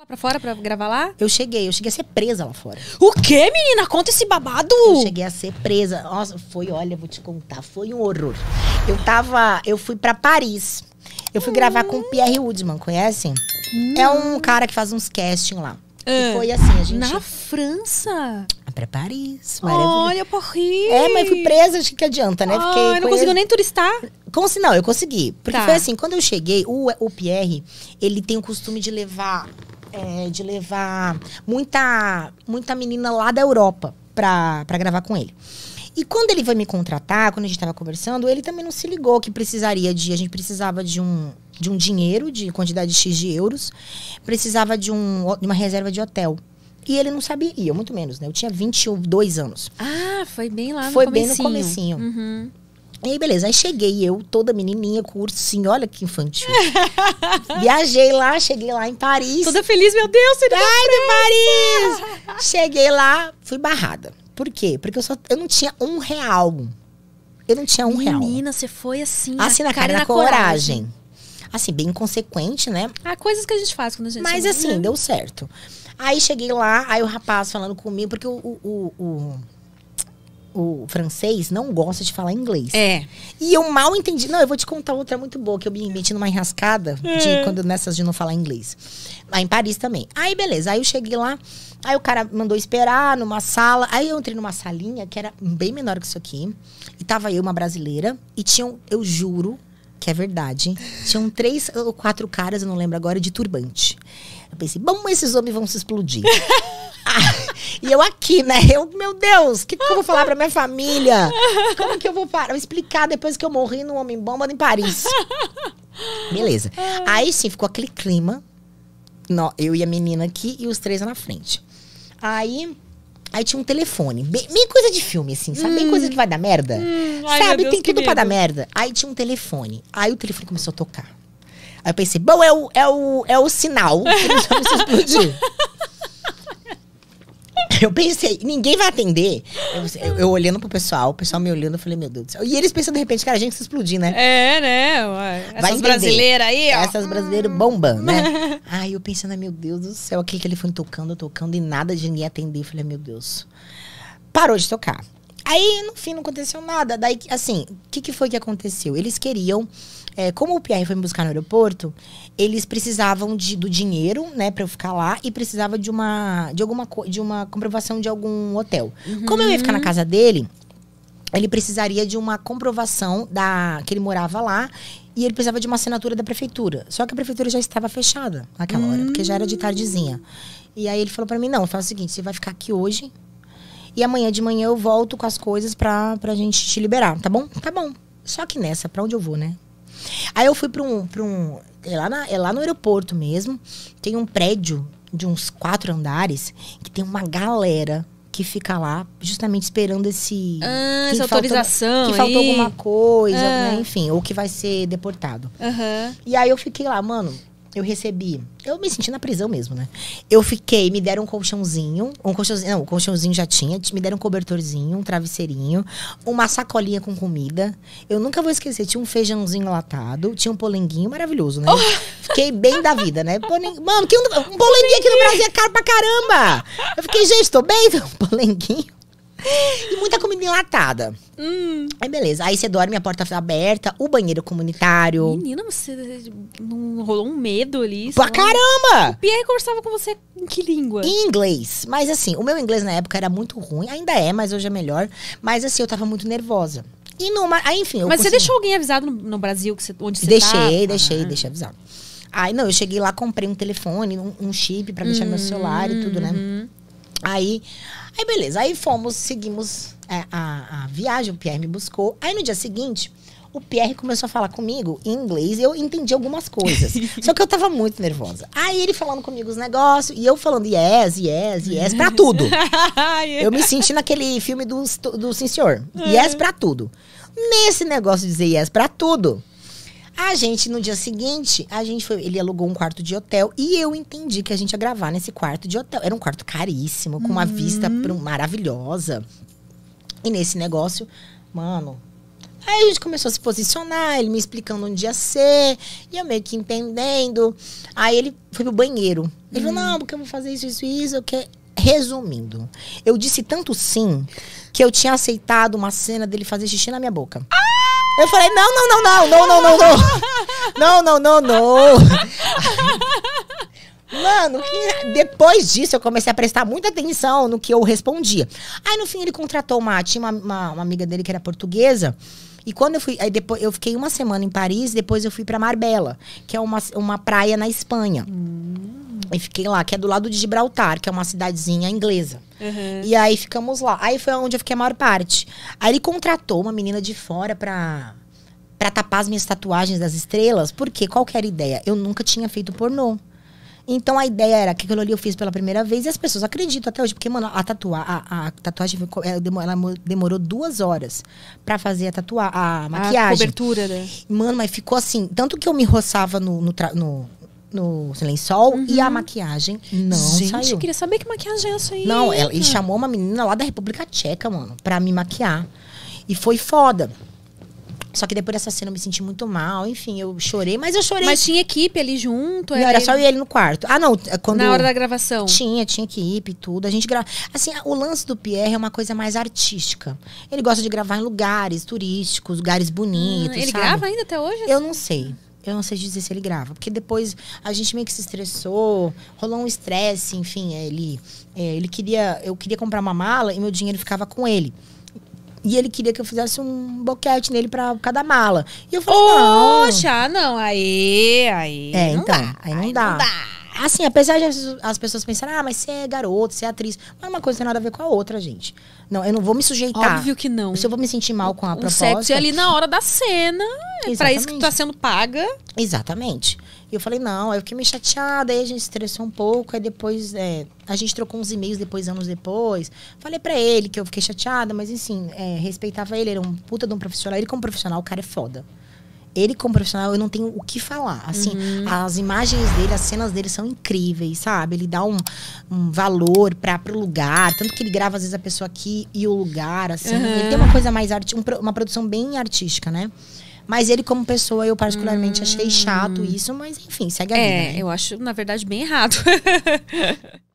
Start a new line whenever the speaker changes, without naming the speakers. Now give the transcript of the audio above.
lá pra fora pra gravar lá? Eu cheguei, eu cheguei a ser presa lá fora. O quê, menina? Conta esse babado! Eu cheguei a ser presa. Nossa, foi, olha, vou te contar, foi um horror. Eu tava, eu fui pra Paris. Eu fui hum. gravar com o Pierre Woodman, conhecem? Hum. É um hum. cara que faz uns casting lá. É. E ah, foi assim, a gente... Na França? Pra Paris, Olha, porri. É, mas fui presa, acho que adianta, né? Ah, Fiquei Ai, não conheci... conseguiu nem turistar? Cons... Não, eu consegui. Porque tá. foi assim, quando eu cheguei, o, o Pierre, ele tem o costume de levar é, de levar muita, muita menina lá da Europa para gravar com ele. E quando ele vai me contratar, quando a gente estava conversando, ele também não se ligou que precisaria de. A gente precisava de um, de um dinheiro, de quantidade de X de euros, precisava de, um, de uma reserva de hotel. E ele não sabia, e eu muito menos, né? Eu tinha 22 anos. Ah, foi bem lá no foi comecinho. Foi bem no comecinho. Uhum. E aí, beleza. Aí cheguei eu, toda menininha, com ursinho. Olha que infantil. Viajei lá, cheguei lá em Paris. Toda feliz, meu Deus, você Ai, de Paris! cheguei lá, fui barrada. Por quê? Porque eu, só, eu não tinha um real. Eu não tinha um Menina, real. Menina, você foi assim. Assim, na cara, cara na, na coragem. coragem. Assim, bem inconsequente, né? Há coisas que a gente faz quando a gente. Mas é assim, deu certo. Aí cheguei lá, aí o rapaz falando comigo, porque o, o, o, o o francês não gosta de falar inglês. É. E eu mal entendi. Não, eu vou te contar outra muito boa, que eu me meti numa enrascada é. de hum. quando nessas de não falar inglês. Lá em Paris também. Aí, beleza. Aí eu cheguei lá, aí o cara mandou esperar numa sala. Aí eu entrei numa salinha que era bem menor que isso aqui. E tava eu, uma brasileira, e tinham, eu juro, que é verdade. Tinham três ou quatro caras, eu não lembro agora, de turbante. Eu pensei, bom, esses homens vão se explodir. E eu aqui, né? Eu, meu Deus, o que, que eu vou falar pra minha família? Como que eu vou parar? Eu vou explicar depois que eu morri no Homem Bomba em Paris. Beleza. Aí sim, ficou aquele clima. Não, eu e a menina aqui e os três na frente. Aí. Aí tinha um telefone. Bem, bem coisa de filme, assim, sabe? Hum. Bem coisa que vai dar merda. Hum. Ai, sabe? Tem tudo pra dar merda. Aí tinha um telefone. Aí o telefone começou a tocar. Aí eu pensei, bom, é o, é o, é o sinal. Que já explodir. eu pensei, ninguém vai atender. Eu, eu, eu, olhando pro pessoal, o pessoal me olhando, eu falei, meu Deus do céu. E eles pensando de repente, cara, a gente se explodir, né? É, né? Ué. Essas brasileiras aí, ó. Essas brasileiras bombando, né? Aí eu pensando, meu Deus do céu, aquele telefone tocando, tocando e nada de ninguém atender. Eu falei, meu Deus. Parou de tocar. Aí, no fim, não aconteceu nada. Daí, assim, o que, que foi que aconteceu? Eles queriam. É, como o Pierre foi me buscar no aeroporto, eles precisavam de, do dinheiro, né, para eu ficar lá e precisava de uma de alguma de uma comprovação de algum hotel. Uhum. Como eu ia ficar na casa dele, ele precisaria de uma comprovação da que ele morava lá e ele precisava de uma assinatura da prefeitura. Só que a prefeitura já estava fechada naquela hora, porque já era de tardezinha. Hum. E aí ele falou para mim: "Não, faz o seguinte, você vai ficar aqui hoje, e amanhã de manhã eu volto com as coisas pra, pra gente te liberar, tá bom? Tá bom. Só que nessa, pra onde eu vou, né? Aí eu fui pra um. Pra um é, lá na, é lá no aeroporto mesmo. Tem um prédio de uns quatro andares que tem uma galera que fica lá justamente esperando esse ah, essa faltou, autorização que faltou aí. alguma coisa né? ah. né? enfim ou que vai ser deportado uhum. e aí eu fiquei lá mano eu recebi. Eu me senti na prisão mesmo, né? Eu fiquei, me deram um colchãozinho. Um colchãozinho. Não, o colchãozinho já tinha. Me deram um cobertorzinho, um travesseirinho, uma sacolinha com comida. Eu nunca vou esquecer. Tinha um feijãozinho latado, tinha um polenguinho maravilhoso, né? Oh. Fiquei bem da vida, né? Polen... Mano, que um, um polenguinho aqui no Brasil é caro pra caramba! Eu fiquei, gente, tô bem? Um polenguinho. E muita comida enlatada. Hum. Aí beleza. Aí você dorme, a porta aberta, o banheiro comunitário. Menina, você não rolou um medo ali? Pra caramba! O Pierre conversava com você em que língua? Em inglês. Mas assim, o meu inglês na época era muito ruim. Ainda é, mas hoje é melhor. Mas assim, eu tava muito nervosa. E numa. Aí, enfim. Mas consegui... você deixou alguém avisado no, no Brasil que você, onde você Deixei, deixei, ah. deixei avisado. Aí, não, eu cheguei lá, comprei um telefone, um, um chip para deixar meu celular e tudo, né? Hum. Aí Aí beleza, aí fomos, seguimos a, é, a, a, viagem, o Pierre me buscou. Aí no dia seguinte, o Pierre começou a falar comigo em inglês e eu entendi algumas coisas. só que eu tava muito nervosa. Aí ele falando comigo os negócios e eu falando yes, yes, yes pra tudo. eu me senti naquele filme do, do Sim Senhor. Yes pra tudo. Nesse negócio de dizer yes pra tudo, a gente, no dia seguinte, a gente foi. Ele alugou um quarto de hotel e eu entendi que a gente ia gravar nesse quarto de hotel. Era um quarto caríssimo, com uma vista uhum. maravilhosa. E nesse negócio, mano, Aí a gente começou a se posicionar, ele me explicando onde ia ser, e eu meio que entendendo. Aí ele foi pro banheiro. Ele hum. falou, uhum. não, porque eu vou fazer isso, isso e isso, eu quero... Resumindo, eu disse tanto sim que eu tinha aceitado uma cena dele fazer xixi na minha boca. Ah! Eu falei, não, não, não, não, não, não, não, não. Não, não, não, não. Mano, que... depois disso eu comecei a prestar muita atenção no que eu respondia. Aí no fim ele contratou uma, tinha uma, uma, uma amiga dele que era portuguesa. E quando eu fui, aí depois eu fiquei uma semana em Paris, depois eu fui para Marbella, que é uma, uma praia na Espanha. Hum. E fiquei lá, que é do lado de Gibraltar, que é uma cidadezinha inglesa. Uhum. E aí ficamos lá. Aí foi onde eu fiquei a maior parte. Aí ele contratou uma menina de fora pra, pra tapar as minhas tatuagens das estrelas. Porque qual que era a ideia? Eu nunca tinha feito pornô. Então a ideia era que aquilo ali eu fiz pela primeira vez e as pessoas acreditam até hoje, porque, mano, a, tatua, a, a tatuagem ficou, ela demorou duas horas para fazer a tatuagem, a maquiagem. A cobertura, né? Mano, mas ficou assim. Tanto que eu me roçava no, no, no no lençol uhum. e a uhum. maquiagem não Gente, saiu. Eu queria saber que maquiagem é essa aí. Não, ela, e chamou uma menina lá da República Tcheca, mano, pra me maquiar. E foi foda. Só que depois dessa cena eu me senti muito mal, enfim, eu chorei, mas eu chorei. Mas tinha equipe ali junto? Era, não, era só eu e ele no quarto. Ah, não, é quando. Na hora da gravação? Tinha, tinha equipe e tudo. A gente grava. Assim, o lance do Pierre é uma coisa mais artística. Ele gosta de gravar em lugares turísticos, lugares bonitos. Hum, ele sabe? grava ainda até hoje? Eu não sei eu não sei dizer se ele grava. Porque depois a gente meio que se estressou, rolou um estresse, enfim, é, ele, é, ele queria. Eu queria comprar uma mala e meu dinheiro ficava com ele. E ele queria que eu fizesse um boquete nele pra cada mala. E eu falei, Poxa, não. não, aí, aí. É, então, dá, aí não aí dá. Não dá assim, apesar de as pessoas pensarem, ah, mas você é garoto, você é atriz. Mas uma coisa tem nada a ver com a outra, gente. Não, eu não vou me sujeitar. Óbvio que não. Se eu vou me sentir mal com a um proposta... sexo é ali na hora da cena. É pra isso que tu tá sendo paga. Exatamente. E eu falei, não. Aí eu fiquei meio chateada. Aí a gente se estressou um pouco. Aí depois... É, a gente trocou uns e-mails depois, anos depois. Falei para ele que eu fiquei chateada. Mas, enfim, é, respeitava ele. Era um puta de um profissional. Ele como profissional, o cara é foda ele como profissional, eu não tenho o que falar. Assim, uhum. as imagens dele, as cenas dele são incríveis, sabe? Ele dá um, um valor para o lugar, tanto que ele grava às vezes a pessoa aqui e o lugar, assim. Uhum. Ele tem uma uhum. coisa mais arte, uma produção bem artística, né? Mas ele, como pessoa, eu particularmente achei chato hum. isso, mas enfim, segue a é, vida. É, né? eu acho, na verdade, bem errado.